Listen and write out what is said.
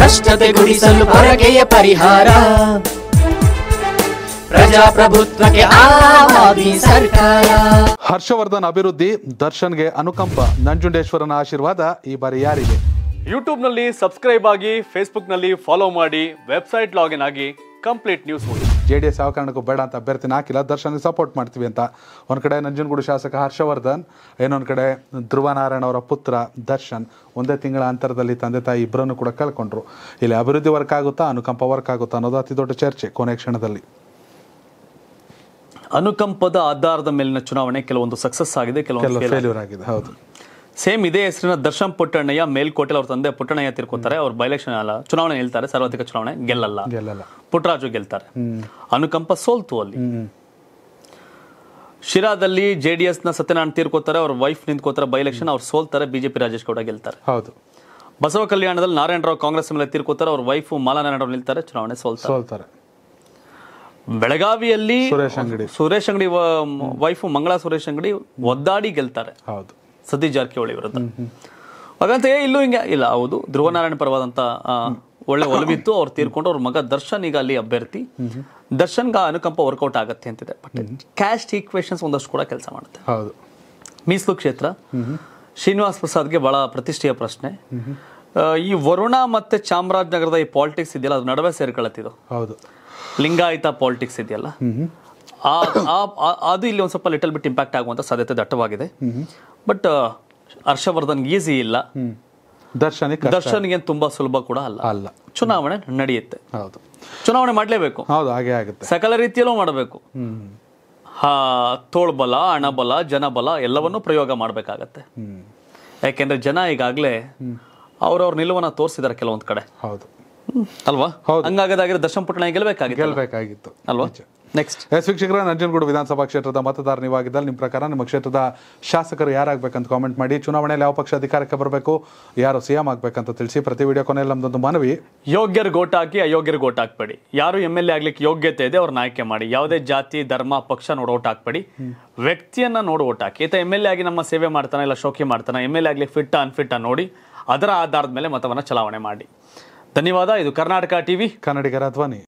ಭ್ರಷ್ಟತೆ ಗುಡಿಸಲು ಪರಕೆಯ ಪರಿಹಾರ ಪ್ರಜಾಪ್ರಭುತ್ವಕ್ಕೆ ಸರ್ಕಾರ ಹರ್ಷವರ್ಧನ್ ಅಭಿವೃದ್ಧಿ ದರ್ಶನ್ಗೆ ಅನುಕಂಪ ನಂಜುಂಡೇಶ್ವರನ ಆಶೀರ್ವಾದ ಈ ಬಾರಿ ಯಾರಿಗೆ ಯೂಟ್ಯೂಬ್ನಲ್ಲಿ ಸಬ್ಸ್ಕ್ರೈಬ್ ಆಗಿ ಫೇಸ್ಬುಕ್ನಲ್ಲಿ ಫಾಲೋ ಮಾಡಿ ವೆಬ್ಸೈಟ್ ಲಾಗಿನ್ ಆಗಿ complete news J D S ಯಾವ ಕಾರಣಕ್ಕೂ ಬೇಡ ಅಂತ ಅಭ್ಯರ್ಥಿನ ಹಾಕಿಲ್ಲ ದರ್ಶನ್ಗೆ ಸಪೋರ್ಟ್ ಮಾಡ್ತೀವಿ ಅಂತ ಒಂದ್ ಕಡೆ ನಂಜನಗೂಡು ಶಾಸಕ ಹರ್ಷವರ್ಧನ್ ಇನ್ನೊಂದು ಕಡೆ ಧ್ರುವ ನಾರಾಯಣ ಅವರ ಪುತ್ರ ದರ್ಶನ್ ಒಂದೇ ತಿಂಗಳ ಅಂತರದಲ್ಲಿ ತಂದೆ ತಾಯಿ ಇಬ್ಬರನ್ನು ಕೂಡ ಕಳ್ಕೊಂಡ್ರು ಇಲ್ಲಿ ಅಭಿವೃದ್ಧಿ ವರ್ಕ್ ಆಗುತ್ತಾ ಅನುಕಂಪ ವರ್ಕ್ ಆಗುತ್ತಾ ಅನ್ನೋದು ಅತಿ ದೊಡ್ಡ ಚರ್ಚೆ ಕೊನೆ ಕ್ಷಣದಲ್ಲಿ ಅನುಕಂಪದ ಆಧಾರದ ಮೇಲಿನ ಚುನಾವಣೆ ಕೆಲವೊಂದು ಸಕ್ಸಸ್ ಆಗಿದೆ ಕೆಲವೊಂದು ಫೇಲ್ಯೂರ್ ಆಗಿದೆ ಹೌದು ಸೇಮ್ ಇದೇ ಹೆಸರಿನ ದರ್ಶನ್ ಪುಟ್ಟಣ್ಣಯ್ಯ ಮೇಲ್ಕೋಟೆಲ್ ಅವ್ರ ತಂದೆ ಪುಟ್ಟಣಯ್ಯ ತಿರ್ಕೋತಾರೆ ಅವ್ರು ಬೈಲೆಕ್ಷನ್ ಅಲ್ಲ ಚುನಾವಣೆ ಹೇಳ್ತಾರೆ ಸಾರ್ವತ್ರಿಕ ಚುನಾವಣೆ ಗೆಲ್ಲಲ್ಲ ಪುಟ್ಟರಾಜು ಗೆಲ್ತಾರೆ ಅನುಕಂಪ ಸೋಲ್ತು ಅಲ್ಲಿ ಶಿರಾದಲ್ಲಿ ಜೆ ಡಿ ನ ಸತ್ಯನಾರಾಯಣ ತೀರ್ಕೋತಾರೆ ಅವ್ರ ವೈಫ್ ನಿಂತ್ಕೋತಾರೆ ಬೈಲೆಕ್ಷನ್ ಅವ್ರು ಸೋಲ್ತಾರೆ ಬಿಜೆಪಿ ರಾಜೇಶ್ ಗೌಡ ಗೆಲ್ತಾರೆ ಹೌದು ಬಸವ ಕಲ್ಯಾಣದಲ್ಲಿ ನಾರಾಯಣರಾವ್ ಕಾಂಗ್ರೆಸ್ ಮೇಲೆ ತೀರ್ಕೋತಾರೆ ಅವ್ರ ವೈಫ್ ಮಾಲಾ ಅವ್ರು ನಿಲ್ತಾರೆ ಚುನಾವಣೆ ಸೋಲ್ತಾರೆ ಬೆಳಗಾವಿಯಲ್ಲಿ ಸುರೇಶ್ ಅಂಗಡಿ ವೈಫ್ ಮಂಗಳಾ ಸುರೇಶ್ ಅಂಗಡಿ ಒದ್ದಾಡಿ ಗೆಲ್ತಾರೆ ಹೌದು ಸತೀಶ್ ಜಾರಕಿಹೊಳಿ ವಿರುದ್ಧ ಹಾಗಂತ ಏ ಇಲ್ಲೂ ಹಿಂಗೆ ಇಲ್ಲ ಹೌದು ಧ್ರುವನಾರಾಯಣ ಪರವಾದಂಥ ಒಳ್ಳೆ ಒಲವಿತ್ತು ಅವ್ರು ತೀರ್ಕೊಂಡು ಅವ್ರ ಮಗ ದರ್ಶನ್ ಈಗ ಅಲ್ಲಿ ಅಭ್ಯರ್ಥಿ ದರ್ಶನ್ಗೆ ಅನುಕಂಪ ವರ್ಕೌಟ್ ಆಗುತ್ತೆ ಅಂತಿದೆ ಬಟ್ ಕ್ಯಾಸ್ಟ್ ಈಕ್ವೇಶನ್ಸ್ ಒಂದಷ್ಟು ಕೂಡ ಕೆಲಸ ಮಾಡುತ್ತೆ ಹೌದು ಮೀಸಲು ಕ್ಷೇತ್ರ ಶ್ರೀನಿವಾಸ್ ಪ್ರಸಾದ್ಗೆ ಬಹಳ ಪ್ರತಿಷ್ಠೆಯ ಪ್ರಶ್ನೆ ಈ ವರುಣ ಮತ್ತೆ ಚಾಮರಾಜನಗರದ ಈ ಪಾಲಿಟಿಕ್ಸ್ ಇದೆಯಲ್ಲ ಅದು ನಡುವೆ ಸೇರ್ಕೊಳತ್ತಿದು ಹೌದು ಲಿಂಗಾಯತ ಪಾಲಿಟಿಕ್ಸ್ ಇದೆಯಲ್ಲ ಅದು ಇಲ್ಲಿ ಒಂದ್ ಸ್ವಲ್ಪ ಲಿಟಲ್ ಬಿಟ್ ಇಂಪ್ಯಾಕ್ಟ್ ಆಗುವಂತ ಸಾಧ್ಯತೆ ದಟ್ಟವಾಗಿದೆ ಬಟ್ ಹರ್ಷವರ್ಧನ್ ಈಸಿ ಇಲ್ಲ ದರ್ಶನಿಗೆ ಏನ್ ತುಂಬಾ ಸುಲಭ ಕೂಡ ಅಲ್ಲ ಅಲ್ಲ ಚುನಾವಣೆ ನಡೆಯುತ್ತೆ ಹೌದು ಚುನಾವಣೆ ಮಾಡಲೇಬೇಕು ಹೌದು ಹಾಗೆ ಆಗುತ್ತೆ ಸಕಲ ರೀತಿಯಲ್ಲೂ ಮಾಡಬೇಕು ತೋಳ್ಬಲ ಹಣಬಲ ಜನಬಲ ಎಲ್ಲವನ್ನೂ ಪ್ರಯೋಗ ಮಾಡಬೇಕಾಗತ್ತೆ ಯಾಕೆಂದ್ರೆ ಜನ ಈಗಾಗಲೇ ಅವ್ರವ್ರ ನಿಲುವನ್ನ ತೋರಿಸಿದ್ದಾರೆ ಕೆಲವೊಂದು ಕಡೆ ಹೌದು ಅಲ್ವಾ ಹಂಗಾಗದಾಗಿರೋ ದರ್ಶನ್ ಪುಟ್ಟಣ ಗೆಲ್ಬೇಕಾಗಿತ್ತು ಅಲ್ವಾ ನೆಕ್ಸ್ಟ್ ಎಸ್ ವೀಕ್ಷಕರ ನಂಜನಗೂಡು ವಿಧಾನಸಭಾ ಕ್ಷೇತ್ರದ ಮತದಾರ ನೀವಾಗಿದ್ದಲ್ಲಿ ನಿಮ್ಮ ಪ್ರಕಾರ ನಿಮ್ಮ ಕ್ಷೇತ್ರದ ಶಾಸಕರು ಯಾರಾಗಬೇಕಂತ ಕಾಮೆಂಟ್ ಮಾಡಿ ಚುನಾವಣೆಯಲ್ಲಿ ಯಾವ ಪಕ್ಷ ಅಧಿಕಾರಕ್ಕೆ ಬರಬೇಕು ಯಾರು ಸಿಎಂ ಆಗಬೇಕಂತ ತಿಳಿಸಿ ಪ್ರತಿ ವಿಡಿಯೋ ಕೊನೆಯಲ್ಲಿ ನಮ್ಮದೊಂದು ಮನವಿ ಯೋಗ್ಯರು ಗೋಟ್ ಹಾಕಿ ಅಯೋಗ್ಯರು ಗೋಟ್ ಹಾಕ್ಬೇಡಿ ಯಾರು ಎಮ್ ಎಲ್ ಎ ಆಗ್ಲಿಕ್ಕೆ ಯೋಗ್ಯತೆ ಇದೆ ಅವ್ರನ್ನ ಆಯ್ಕೆ ಮಾಡಿ ಯಾವುದೇ ಜಾತಿ ಧರ್ಮ ಪಕ್ಷ ನೋಡಿ ಓಟ್ ಹಾಕ್ಬೇಡಿ ವ್ಯಕ್ತಿಯನ್ನ ನೋಡಿ ಓಟ್ ಹಾಕಿ ಈತ ಎಮ್ ಎಲ್ ಎ ಆಗಿ ನಮ್ಮ ಸೇವೆ ಮಾಡ್ತಾನೆ ಇಲ್ಲ ಶೋಕಿ ಮಾಡ್ತಾನೆ ಎಮ್ ಎಲ್ ಎ ಆಗ್ಲಿಕ್ಕೆ ಫಿಟ್ ಅನ್ಫಿಟ್ ನೋಡಿ ಅದರ ಆಧಾರದ ಮೇಲೆ ಮತವನ್ನು ಚಲಾವಣೆ ಮಾಡಿ ಧನ್ಯವಾದ ಇದು ಕರ್ನಾಟಕ ಟಿವಿ ಕನ್ನಡಿಗರ ಧ್ವನಿ